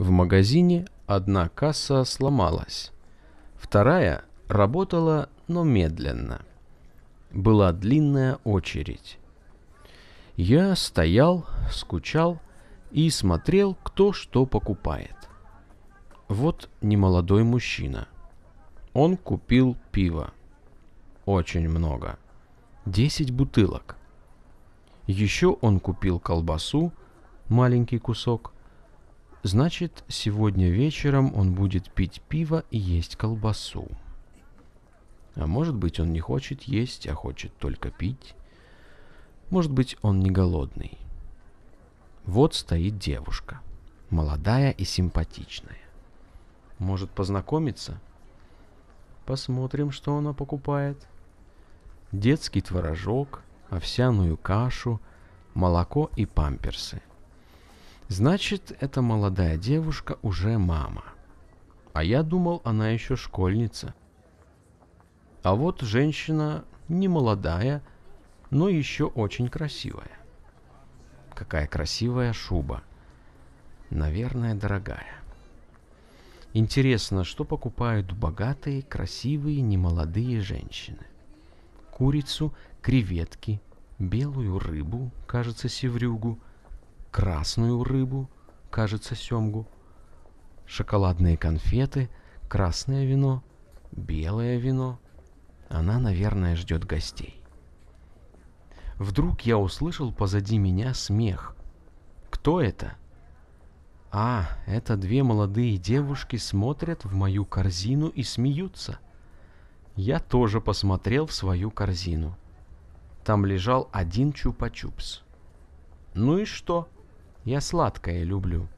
В магазине одна касса сломалась. Вторая работала, но медленно. Была длинная очередь. Я стоял, скучал и смотрел, кто что покупает. Вот немолодой мужчина. Он купил пиво. Очень много. Десять бутылок. Еще он купил колбасу, маленький кусок – Значит, сегодня вечером он будет пить пиво и есть колбасу. А может быть, он не хочет есть, а хочет только пить. Может быть, он не голодный. Вот стоит девушка. Молодая и симпатичная. Может познакомиться? Посмотрим, что она покупает. Детский творожок, овсяную кашу, молоко и памперсы – Значит, эта молодая девушка уже мама. А я думал, она еще школьница. А вот женщина не молодая, но еще очень красивая. Какая красивая шуба. Наверное, дорогая. Интересно, что покупают богатые, красивые, немолодые женщины? Курицу, креветки, белую рыбу, кажется, севрюгу – красную рыбу, кажется, семгу, шоколадные конфеты, красное вино, белое вино. Она, наверное, ждет гостей. Вдруг я услышал позади меня смех. Кто это? А, это две молодые девушки смотрят в мою корзину и смеются. Я тоже посмотрел в свою корзину. Там лежал один чупа-чупс. Ну и что? Я сладкое люблю.